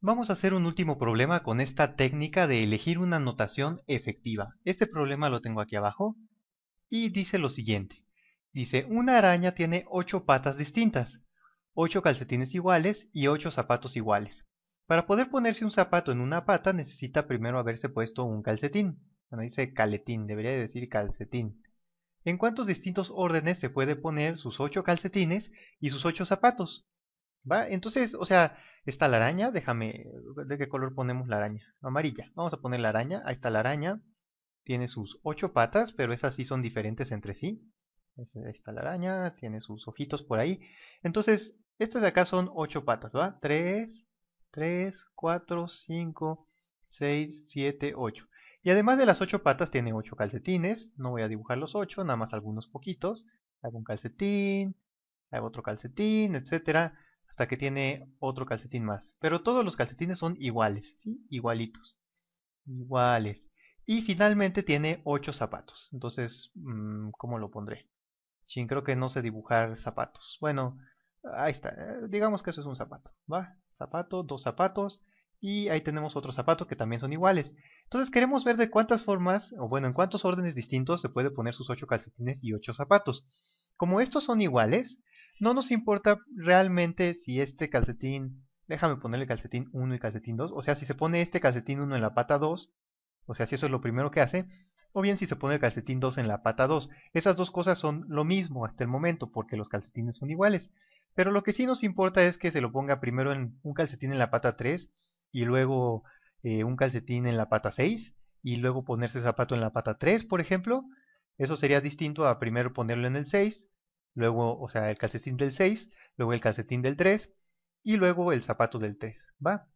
Vamos a hacer un último problema con esta técnica de elegir una notación efectiva. Este problema lo tengo aquí abajo y dice lo siguiente. Dice, una araña tiene 8 patas distintas, 8 calcetines iguales y 8 zapatos iguales. Para poder ponerse un zapato en una pata necesita primero haberse puesto un calcetín. Bueno, dice caletín, debería decir calcetín. ¿En cuántos distintos órdenes se puede poner sus 8 calcetines y sus 8 zapatos? ¿Va? Entonces, o sea, está la araña, déjame, ¿de qué color ponemos la araña? Amarilla. Vamos a poner la araña, ahí está la araña. Tiene sus ocho patas, pero esas sí son diferentes entre sí. Ahí está la araña, tiene sus ojitos por ahí. Entonces, estas de acá son ocho patas, ¿va? Tres, tres, cuatro, cinco, seis, siete, ocho. Y además de las ocho patas tiene ocho calcetines. No voy a dibujar los ocho, nada más algunos poquitos. Hago un calcetín, hago otro calcetín, etcétera hasta que tiene otro calcetín más. Pero todos los calcetines son iguales, igualitos. Iguales. Y finalmente tiene 8 zapatos. Entonces, mm, ¿cómo lo pondré? sin creo que no sé dibujar zapatos. Bueno, ahí está. Eh, digamos que eso es un zapato. ¿Va? Zapato, dos zapatos. Y ahí tenemos otro zapato que también son iguales. Entonces queremos ver de cuántas formas, o bueno, en cuántos órdenes distintos se puede poner sus 8 calcetines y 8 zapatos. Como estos son iguales, no nos importa realmente si este calcetín, déjame ponerle calcetín 1 y calcetín 2, o sea, si se pone este calcetín 1 en la pata 2, o sea, si eso es lo primero que hace, o bien si se pone el calcetín 2 en la pata 2. Esas dos cosas son lo mismo hasta el momento, porque los calcetines son iguales. Pero lo que sí nos importa es que se lo ponga primero en un calcetín en la pata 3 y luego eh, un calcetín en la pata 6 y luego ponerse zapato en la pata 3, por ejemplo. Eso sería distinto a primero ponerlo en el 6 luego, o sea, el calcetín del 6, luego el calcetín del 3 y luego el zapato del 3, ¿va?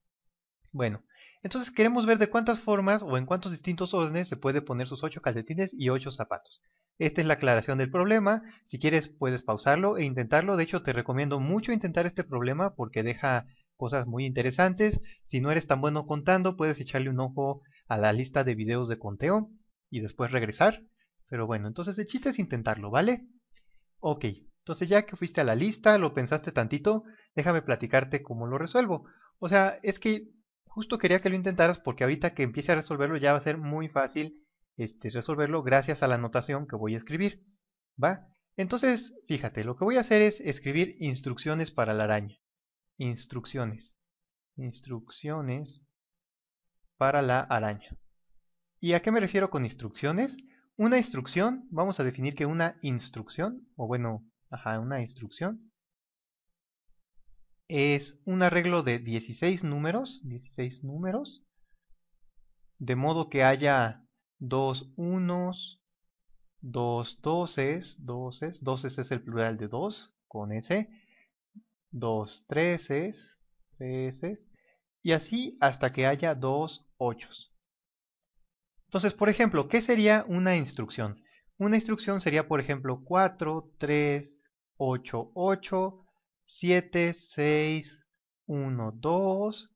Bueno, entonces queremos ver de cuántas formas o en cuántos distintos órdenes se puede poner sus 8 calcetines y 8 zapatos. Esta es la aclaración del problema, si quieres puedes pausarlo e intentarlo, de hecho te recomiendo mucho intentar este problema porque deja cosas muy interesantes, si no eres tan bueno contando puedes echarle un ojo a la lista de videos de conteo y después regresar, pero bueno, entonces el chiste es intentarlo, ¿vale? Ok, entonces ya que fuiste a la lista, lo pensaste tantito, déjame platicarte cómo lo resuelvo. O sea, es que justo quería que lo intentaras porque ahorita que empiece a resolverlo ya va a ser muy fácil este, resolverlo gracias a la anotación que voy a escribir. ¿Va? Entonces, fíjate, lo que voy a hacer es escribir instrucciones para la araña. Instrucciones. Instrucciones para la araña. ¿Y a qué me refiero con instrucciones? una instrucción, vamos a definir que una instrucción, o bueno, ajá, una instrucción, es un arreglo de 16 números, 16 números, de modo que haya dos unos, dos doces, doces, doces es el plural de dos, con s, dos treces, treces, y así hasta que haya dos ochos. Entonces, por ejemplo, ¿qué sería una instrucción? Una instrucción sería, por ejemplo, 4, 3, 8, 8, 7, 6, 1, 2,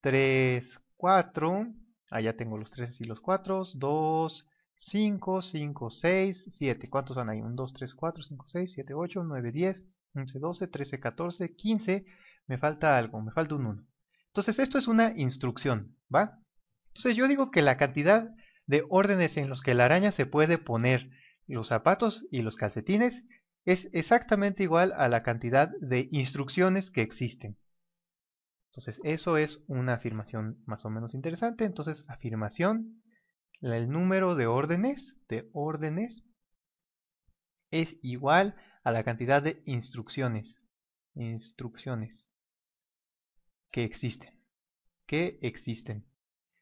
3, 4. Allá tengo los 3 y los 4. 2, 5, 5, 6, 7. ¿Cuántos van ahí? 1, 2, 3, 4, 5, 6, 7, 8, 9, 10, 11, 12, 13, 14, 15. Me falta algo, me falta un 1. Entonces esto es una instrucción, ¿va? Entonces yo digo que la cantidad de órdenes en los que la araña se puede poner los zapatos y los calcetines es exactamente igual a la cantidad de instrucciones que existen. Entonces, eso es una afirmación más o menos interesante. Entonces, afirmación, el número de órdenes, de órdenes, es igual a la cantidad de instrucciones, instrucciones que existen, que existen.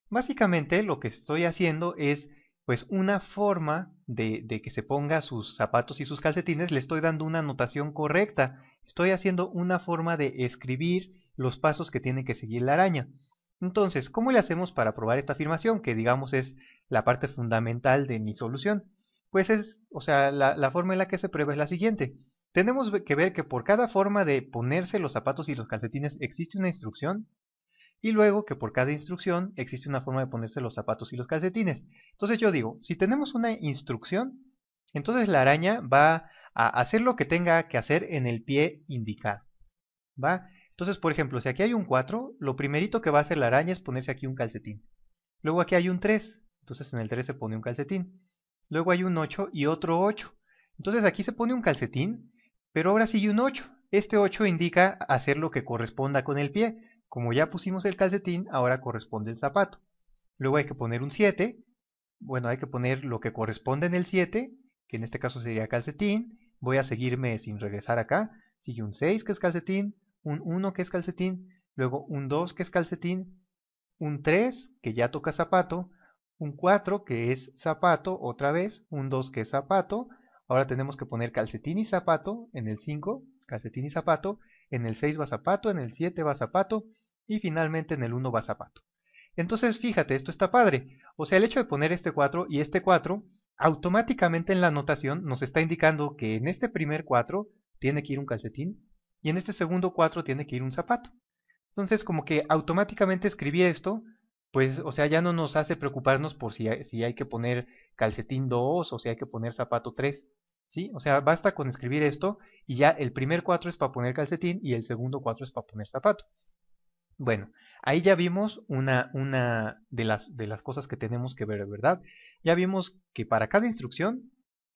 Básicamente lo que estoy haciendo es pues una forma de, que se ponga sus zapatos y sus calcetines, le estoy dando una notación correcta. Estoy haciendo una forma de escribir los pasos que tiene que seguir la araña. Entonces, ¿cómo le hacemos para probar esta afirmación? Que digamos es la parte fundamental de mi solución. Pues es, o sea, la forma en la que se prueba es la siguiente. Tenemos que ver que por cada forma de ponerse los zapatos y los calcetines existe una instrucción y luego que por cada instrucción existe una forma de ponerse los zapatos y los calcetines. Entonces yo digo, si tenemos una instrucción, entonces la araña va a hacer lo que tenga que hacer en el pie indicado. ¿Va? Entonces, por ejemplo, si aquí hay un 4, lo primerito que va a hacer la araña es ponerse aquí un calcetín. Luego aquí hay un 3, entonces en el 3 se pone un calcetín. Luego hay un 8 y otro 8. Entonces aquí se pone un calcetín, pero ahora hay un 8. Este 8 indica hacer lo que corresponda con el pie. Como ya pusimos el calcetín, ahora corresponde el zapato. Luego hay que poner un 7. Bueno, hay que poner lo que corresponde en el 7, que en este caso sería calcetín. Voy a seguirme sin regresar acá. Sigue un 6 que es calcetín, un 1 que es calcetín, luego un 2 que es calcetín, un 3 que ya toca zapato, un 4 que es zapato otra vez, un 2 que es zapato, ahora tenemos que poner calcetín y zapato en el 5, calcetín y zapato, en el 6 va zapato, en el 7 va zapato y finalmente en el 1 va zapato. Entonces fíjate, esto está padre. O sea, el hecho de poner este 4 y este 4, automáticamente en la notación nos está indicando que en este primer 4 tiene que ir un calcetín y en este segundo 4 tiene que ir un zapato. Entonces como que automáticamente escribí esto, pues o sea, ya no nos hace preocuparnos por si si hay que poner calcetín 2 o si hay que poner zapato 3. ¿Sí? O sea, basta con escribir esto y ya el primer 4 es para poner calcetín y el segundo 4 es para poner zapato. Bueno, ahí ya vimos una, una de, las, de las cosas que tenemos que ver, ¿verdad? Ya vimos que para cada instrucción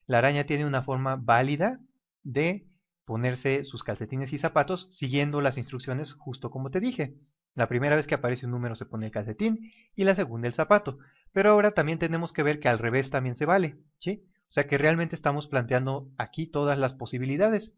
la araña tiene una forma válida de ponerse sus calcetines y zapatos siguiendo las instrucciones justo como te dije. La primera vez que aparece un número se pone el calcetín y la segunda el zapato. Pero ahora también tenemos que ver que al revés también se vale, ¿sí? O sea que realmente estamos planteando aquí todas las posibilidades.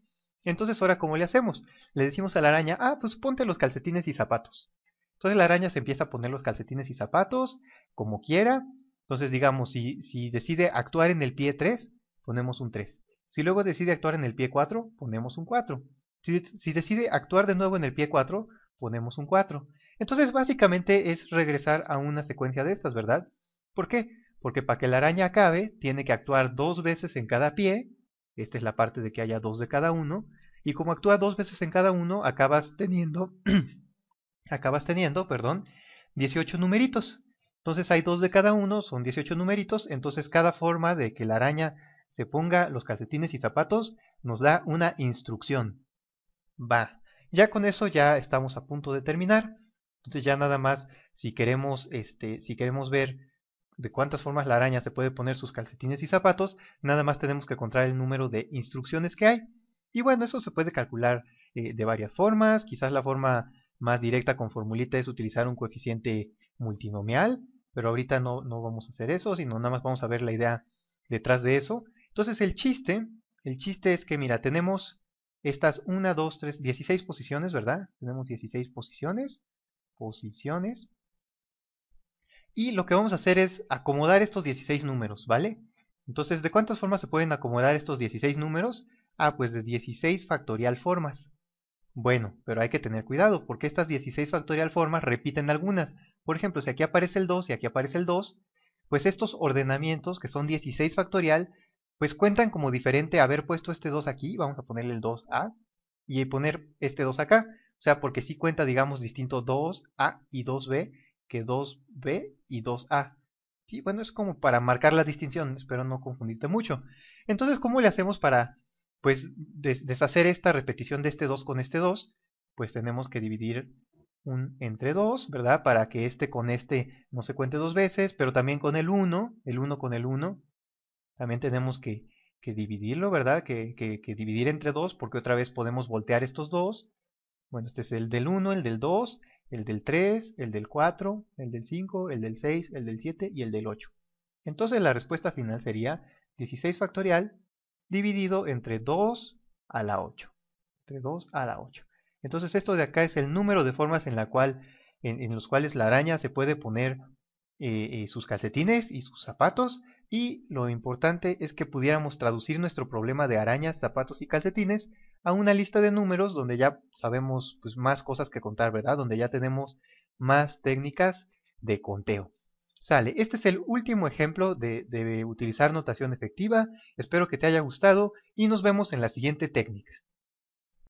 Entonces, ahora, ¿cómo le hacemos? Le decimos a la araña, ah, pues ponte los calcetines y zapatos. Entonces la araña se empieza a poner los calcetines y zapatos, como quiera. Entonces, digamos, si, decide actuar en el pie 3, ponemos un 3. Si luego decide actuar en el pie 4, ponemos un 4. Si, si decide actuar de nuevo en el pie 4, ponemos un 4. Entonces, básicamente es regresar a una secuencia de estas, ¿verdad? ¿Por qué? porque para que la araña acabe, tiene que actuar dos veces en cada pie, esta es la parte de que haya dos de cada uno, y como actúa dos veces en cada uno, acabas teniendo, acabas teniendo, perdón, 18 numeritos. Entonces hay dos de cada uno, son 18 numeritos, entonces cada forma de que la araña se ponga los calcetines y zapatos nos da una instrucción. Va, ya con eso ya estamos a punto de terminar. Entonces ya nada más, si queremos, este, si queremos ver de cuántas formas la araña se puede poner sus calcetines y zapatos, nada más tenemos que encontrar el número de instrucciones que hay. Y bueno, eso se puede calcular eh, de varias formas, quizás la forma más directa con formulita es utilizar un coeficiente multinomial, pero ahorita no, no vamos a hacer eso, sino nada más vamos a ver la idea detrás de eso. Entonces el chiste, el chiste es que mira, tenemos estas 1, 2, 3, 16 posiciones, ¿verdad? Tenemos 16 posiciones, posiciones, y lo que vamos a hacer es acomodar estos 16 números, ¿vale? Entonces, ¿de cuántas formas se pueden acomodar estos 16 números? Ah, pues de 16 factorial formas. Bueno, pero hay que tener cuidado, porque estas 16 factorial formas repiten algunas. Por ejemplo, si aquí aparece el 2 y aquí aparece el 2, pues estos ordenamientos, que son 16 factorial, pues cuentan como diferente haber puesto este 2 aquí, vamos a ponerle el 2A, y poner este 2 acá. O sea, porque sí cuenta, digamos, distinto 2A y 2B, que 2B y 2A. y bueno, es como para marcar la distinción, espero no confundirte mucho. Entonces, ¿cómo le hacemos para pues deshacer esta repetición de este 2 con este 2? Pues tenemos que dividir un entre 2, ¿verdad? Para que este con este no se cuente dos veces, pero también con el 1, el 1 con el 1, también tenemos que, dividirlo, ¿verdad? Que, que, dividir entre 2 porque otra vez podemos voltear estos dos. Bueno, este es el del 1, el del 2, el del 3, el del 4, el del 5, el del 6, el del 7 y el del 8. Entonces la respuesta final sería 16 factorial dividido entre 2 a la 8. Entre 2 a la 8. Entonces esto de acá es el número de formas en, la cual, en, los cuales la araña se puede poner eh, eh, sus calcetines y sus zapatos y lo importante es que pudiéramos traducir nuestro problema de arañas, zapatos y calcetines a una lista de números donde ya sabemos pues, más cosas que contar, ¿verdad? Donde ya tenemos más técnicas de conteo. Sale, este es el último ejemplo de utilizar notación efectiva. Espero que te haya gustado y nos vemos en la siguiente técnica.